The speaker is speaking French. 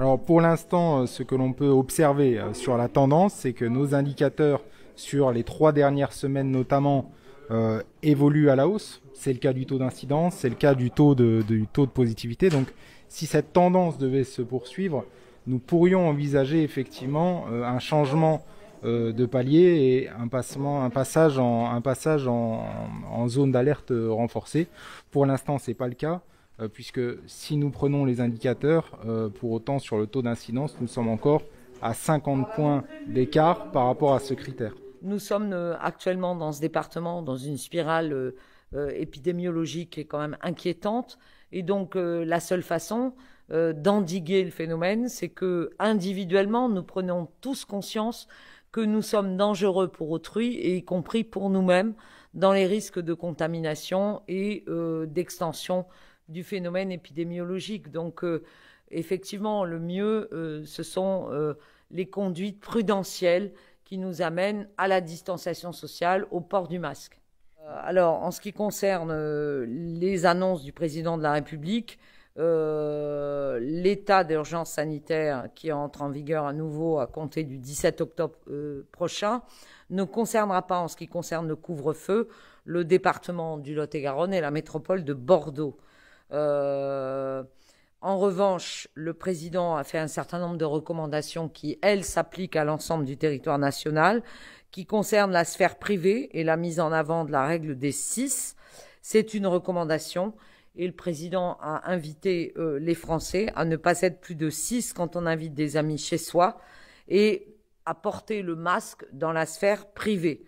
Alors pour l'instant, euh, ce que l'on peut observer euh, sur la tendance, c'est que nos indicateurs sur les trois dernières semaines notamment euh, évoluent à la hausse. C'est le cas du taux d'incidence, c'est le cas du taux de, positivité. Donc si cette tendance devait se poursuivre, nous pourrions envisager effectivement un changement de palier et un, passage en, en zone d'alerte renforcée. Pour l'instant, ce n'est pas le cas. Euh, puisque si nous prenons les indicateurs, euh, pour autant sur le taux d'incidence, nous sommes encore à 50 points d'écart par rapport à ce critère. Nous sommes euh, actuellement dans ce département dans une spirale épidémiologique qui est quand même inquiétante. Et donc la seule façon d'endiguer le phénomène, c'est que individuellement, nous prenons tous conscience que nous sommes dangereux pour autrui et y compris pour nous-mêmes dans les risques de contamination et d'extension du phénomène épidémiologique. Donc, euh, effectivement, le mieux, euh, ce sont euh, les conduites prudentielles qui nous amènent à la distanciation sociale, au port du masque. alors, en ce qui concerne les annonces du président de la République, l'état d'urgence sanitaire qui entre en vigueur à nouveau à compter du 17 octobre prochain ne concernera pas, en ce qui concerne le couvre-feu, le département du Lot-et-Garonne et la métropole de Bordeaux. Euh, en revanche, le président a fait un certain nombre de recommandations qui, elles, s'appliquent à l'ensemble du territoire national, qui concernent la sphère privée et la mise en avant de la règle des six. C'est une recommandation et le président a invité euh, les Français à ne pas être plus de six quand on invite des amis chez soi et à porter le masque dans la sphère privée.